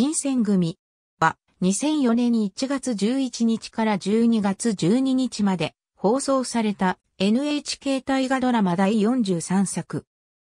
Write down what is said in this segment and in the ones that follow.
新選組は2004年1月11日から12月12日まで放送された NHK 大河ドラマ第43作。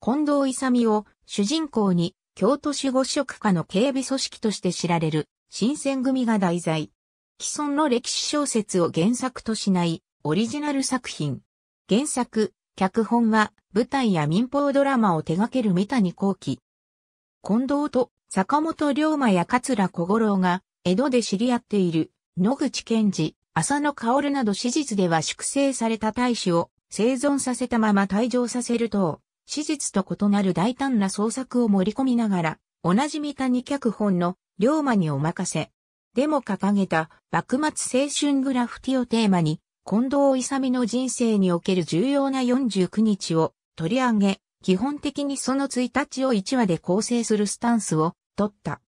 近藤勇を主人公に京都市五職下の警備組織として知られる新選組が題材。既存の歴史小説を原作としないオリジナル作品。原作、脚本は舞台や民放ドラマを手掛ける三谷幸喜。近藤と坂本龍馬や桂小五郎が、江戸で知り合っている、野口健治、浅野薫など史実では粛清された大使を生存させたまま退場させると、史実と異なる大胆な創作を盛り込みながら、おなじみ谷脚本の龍馬にお任せ。でも掲げた幕末青春グラフティをテーマに、近藤勇の人生における重要な49日を取り上げ、基本的にその1日を1話で構成するスタンスを取った。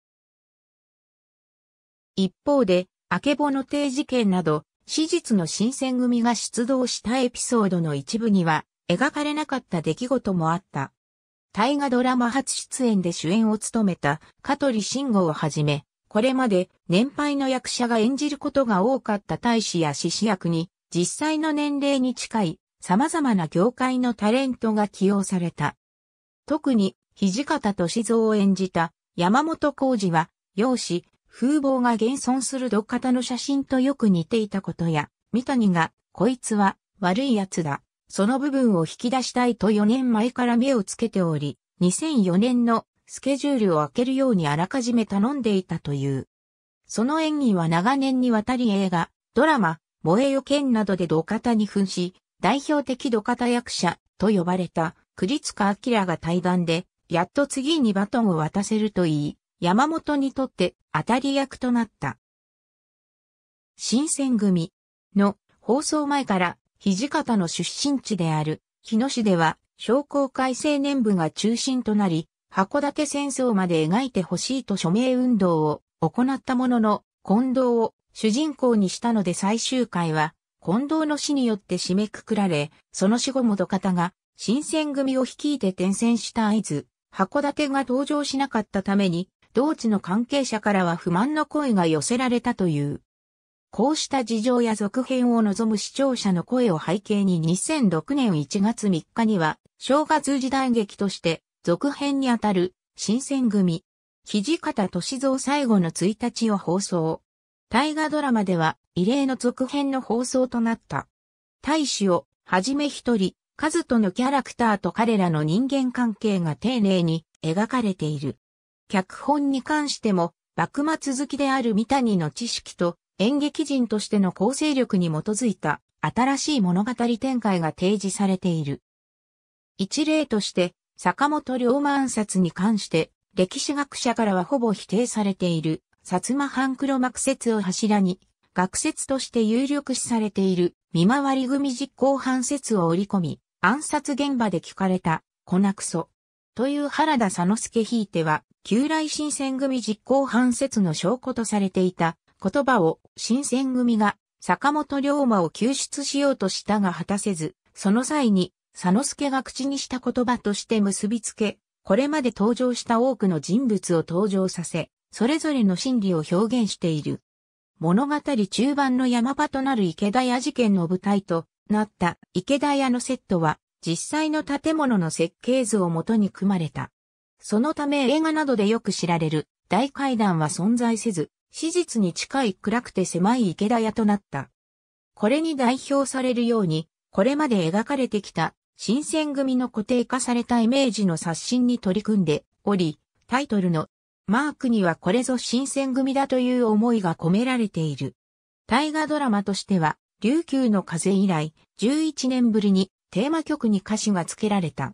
一方で、あけぼの帝事件など、史実の新選組が出動したエピソードの一部には、描かれなかった出来事もあった。大河ドラマ初出演で主演を務めた香取慎吾をはじめ、これまで年配の役者が演じることが多かった大使や獅子役に、実際の年齢に近い様々な業界のタレントが起用された。特に、土方歳三を演じた山本浩二は、容姿、風貌が現存する土方の写真とよく似ていたことや、三谷が、こいつは悪い奴だ。その部分を引き出したいと4年前から目をつけており、2004年のスケジュールを開けるようにあらかじめ頼んでいたという。その演技は長年にわたり映画、ドラマ、萌えよ剣などで土方に扮し、代表的土方役者と呼ばれた栗塚明が対談でやっと次にバトンを渡せると言い、山本にとって当たり役となった。新選組の放送前から土方の出身地である日野市では商工会青年部が中心となり、函館戦争まで描いてほしいと署名運動を行ったものの、近藤を主人公にしたので最終回は、近藤の死によって締めくくられ、その死後も土方が新選組を率いて転戦した合図、函館が登場しなかったために、同地の関係者からは不満の声が寄せられたという。こうした事情や続編を望む視聴者の声を背景に2006年1月3日には、正月時代劇として、続編にあたる、新選組、土方歳三最後の1日を放送。大河ドラマでは、異例の続編の放送となった。大使を、はじめ一人、カズトのキャラクターと彼らの人間関係が丁寧に描かれている。脚本に関しても、幕末好きである三谷の知識と演劇人としての構成力に基づいた新しい物語展開が提示されている。一例として、坂本龍馬暗殺に関して、歴史学者からはほぼ否定されている、薩摩半黒幕説を柱に、学説として有力視されている、見回り組実行犯説を織り込み、暗殺現場で聞かれた、粉くそ。という原田佐之助ひいては、旧来新選組実行犯説の証拠とされていた言葉を新選組が坂本龍馬を救出しようとしたが果たせず、その際に佐之助が口にした言葉として結びつけ、これまで登場した多くの人物を登場させ、それぞれの心理を表現している。物語中盤の山場となる池田屋事件の舞台となった池田屋のセットは実際の建物の設計図をもとに組まれた。そのため映画などでよく知られる大階段は存在せず、史実に近い暗くて狭い池田屋となった。これに代表されるように、これまで描かれてきた新選組の固定化されたイメージの刷新に取り組んでおり、タイトルのマークにはこれぞ新選組だという思いが込められている。大河ドラマとしては琉球の風以来、11年ぶりにテーマ曲に歌詞が付けられた。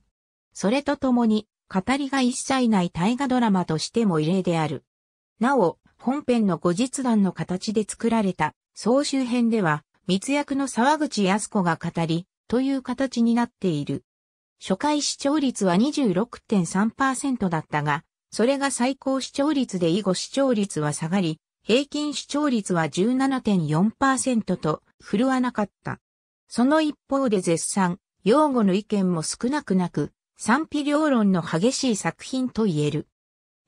それとともに、語りが一切ない大河ドラマとしても異例である。なお、本編の後日談の形で作られた総集編では、密約の沢口康子が語り、という形になっている。初回視聴率は26.3%だったが、それが最高視聴率で以後視聴率は下がり、平均視聴率は17.4%と振るわなかった。その一方で絶賛、擁護の意見も少なくなく、賛否両論の激しい作品と言える。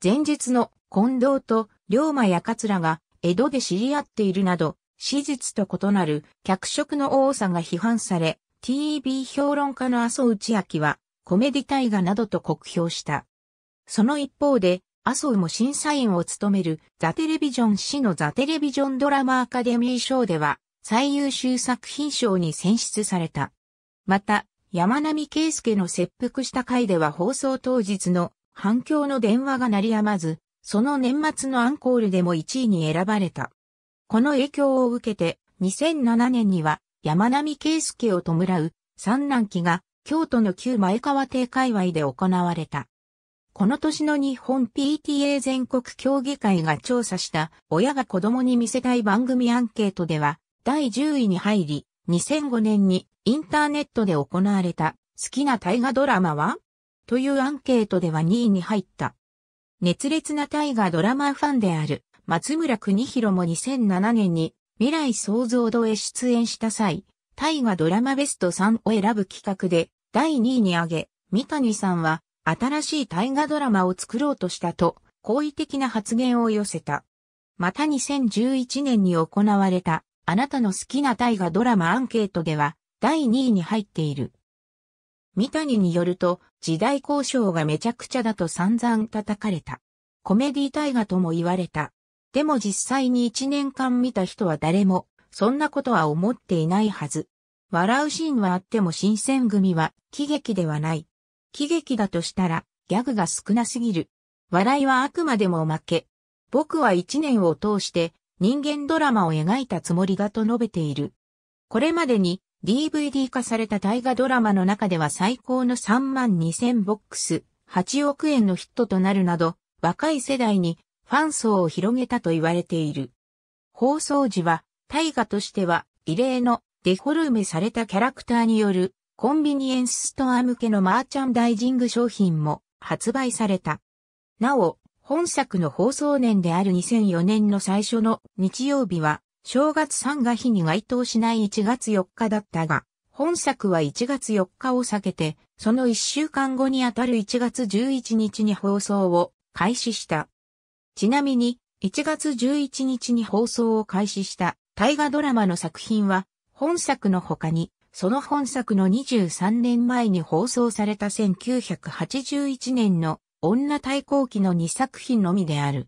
前日の近藤と龍馬や桂が江戸で知り合っているなど、史実と異なる脚色の多さが批判され、TV 評論家の麻生内明はコメディ大河などと酷評した。その一方で、麻生も審査員を務めるザ・テレビジョン氏のザ・テレビジョンドラマアカデミー賞では、最優秀作品賞に選出された。また、山並圭介の切腹した回では放送当日の反響の電話が鳴りやまず、その年末のアンコールでも1位に選ばれた。この影響を受けて、2007年には山並圭介を弔う三男期が京都の旧前川邸界隈で行われた。この年の日本 PTA 全国協議会が調査した親が子供に見せたい番組アンケートでは第10位に入り、2005年にインターネットで行われた好きな大河ドラマはというアンケートでは2位に入った。熱烈な大河ドラマファンである松村邦弘も2007年に未来創造堂へ出演した際、大河ドラマベスト3を選ぶ企画で第2位に挙げ、三谷さんは新しい大河ドラマを作ろうとしたと好意的な発言を寄せた。また2011年に行われたあなたの好きな大河ドラマアンケートでは、第2位に入っている。三谷によると、時代交渉がめちゃくちゃだと散々叩かれた。コメディ大河とも言われた。でも実際に1年間見た人は誰も、そんなことは思っていないはず。笑うシーンはあっても新選組は喜劇ではない。喜劇だとしたら、ギャグが少なすぎる。笑いはあくまでも負け。僕は一年を通して人間ドラマを描いたつもりだと述べている。これまでに DVD 化された大河ドラマの中では最高の3万2000ボックス、8億円のヒットとなるなど、若い世代にファン層を広げたと言われている。放送時は、大河としては異例のデフォルメされたキャラクターによるコンビニエンスストア向けのマーチャンダイジング商品も発売された。なお、本作の放送年である2004年の最初の日曜日は、正月三が日に該当しない1月4日だったが、本作は1月4日を避けて、その1週間後にあたる1月11日に放送を開始した。ちなみに、1月11日に放送を開始した大河ドラマの作品は、本作の他に、その本作の23年前に放送された1981年の女対抗期の2作品のみである。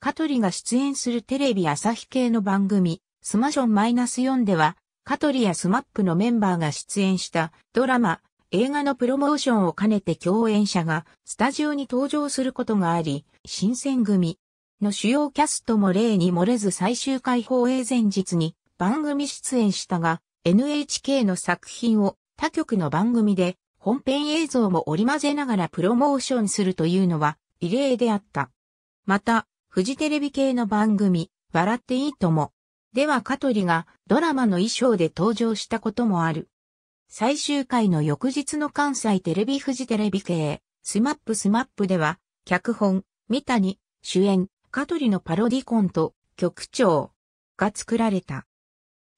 カトリが出演するテレビ朝日系の番組、スマションマイナス -4 では、カトリやスマップのメンバーが出演したドラマ、映画のプロモーションを兼ねて共演者がスタジオに登場することがあり、新選組の主要キャストも例に漏れず最終回放映前日に番組出演したが、NHK の作品を他局の番組で本編映像も織り交ぜながらプロモーションするというのは異例であった。また、フジテレビ系の番組、笑っていいとも。ではカトリがドラマの衣装で登場したこともある。最終回の翌日の関西テレビフジテレビ系、スマップスマップでは、脚本、三谷、主演、カトリのパロディコント、局長が作られた。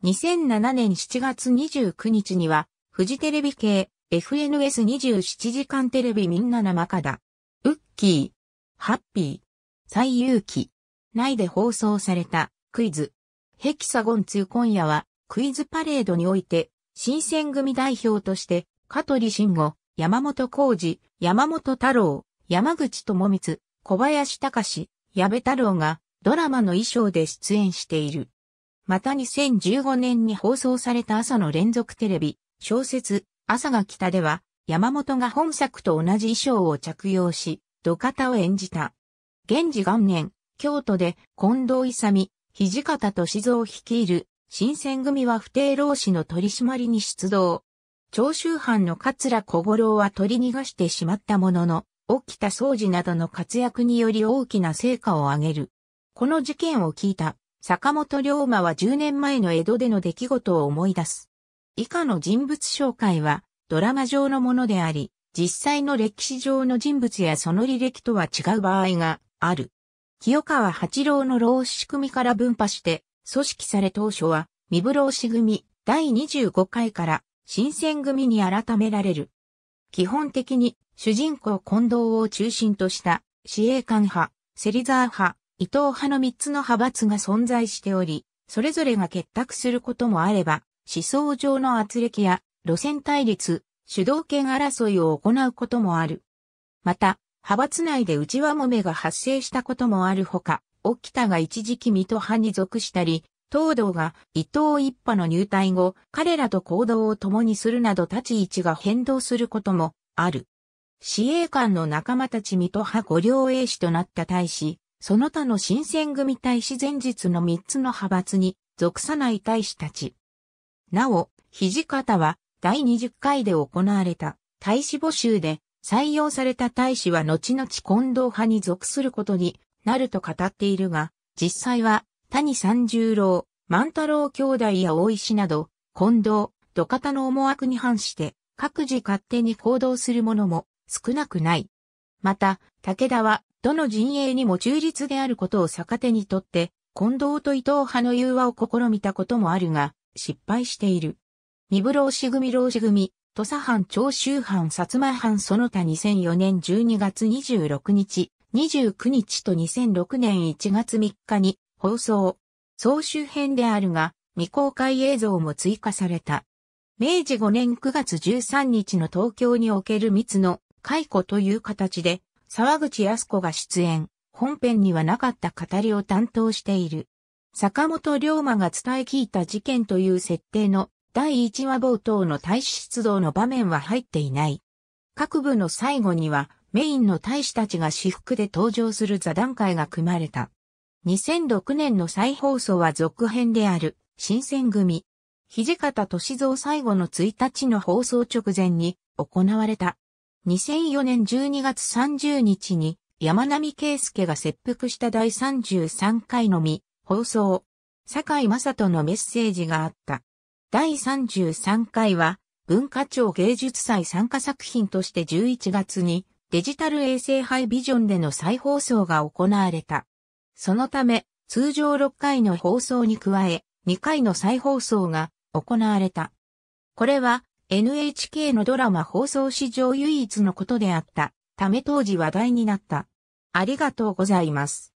2007年7月29日には、フジテレビ系、FNS27 時間テレビみんな生かだ。ウッキー、ハッピー、最有気。内で放送されたクイズ。ヘキサゴン2今夜はクイズパレードにおいて新選組代表として香取慎吾、山本浩二、山本太郎、山口智光、小林隆、矢部太郎がドラマの衣装で出演している。また2015年に放送された朝の連続テレビ、小説、朝が北では、山本が本作と同じ衣装を着用し、土方を演じた。現氏元年、京都で近藤勇、土方歳三を率いる新選組は不定老子の取り締まりに出動。長州藩の桂小五郎は取り逃がしてしまったものの、沖田総司などの活躍により大きな成果を上げる。この事件を聞いた坂本龍馬は10年前の江戸での出来事を思い出す。以下の人物紹介はドラマ上のものであり、実際の歴史上の人物やその履歴とは違う場合がある。清川八郎の老子組から分派して、組織され当初は、三部老子組第25回から新選組に改められる。基本的に主人公近藤を中心とした司令官派、芹沢派、伊藤派の3つの派閥が存在しており、それぞれが結託することもあれば、思想上の圧力や路線対立、主導権争いを行うこともある。また、派閥内で内輪もめが発生したこともあるほか、沖田が一時期水戸派に属したり、東道が伊藤一派の入隊後、彼らと行動を共にするなど立ち位置が変動することもある。司令官の仲間たち水戸派五両英氏となった大使、その他の新選組大使前日の三つの派閥に属さない大使たち。なお、肘方は第20回で行われた大使募集で採用された大使は後々近藤派に属することになると語っているが、実際は谷三十郎、万太郎兄弟や大石など、近藤、土方の思惑に反して各自勝手に行動する者も少なくない。また、武田はどの陣営にも中立であることを逆手にとって、近藤と伊藤派の融和を試みたこともあるが、失敗している。二部老子組老子組、土佐藩長州藩薩摩藩その他2004年12月26日、29日と2006年1月3日に放送。総集編であるが、未公開映像も追加された。明治5年9月13日の東京における密の解雇という形で、沢口康子が出演、本編にはなかった語りを担当している。坂本龍馬が伝え聞いた事件という設定の第1話冒頭の大使出動の場面は入っていない。各部の最後にはメインの大使たちが私服で登場する座談会が組まれた。2006年の再放送は続編である新選組。土方歳三最後の1日の放送直前に行われた。2004年12月30日に山並圭介が切腹した第33回のみ、放送、坂井正人のメッセージがあった。第33回は、文化庁芸術祭参加作品として11月にデジタル衛星ハイビジョンでの再放送が行われた。そのため、通常6回の放送に加え、2回の再放送が行われた。これは NHK のドラマ放送史上唯一のことであったため当時話題になった。ありがとうございます。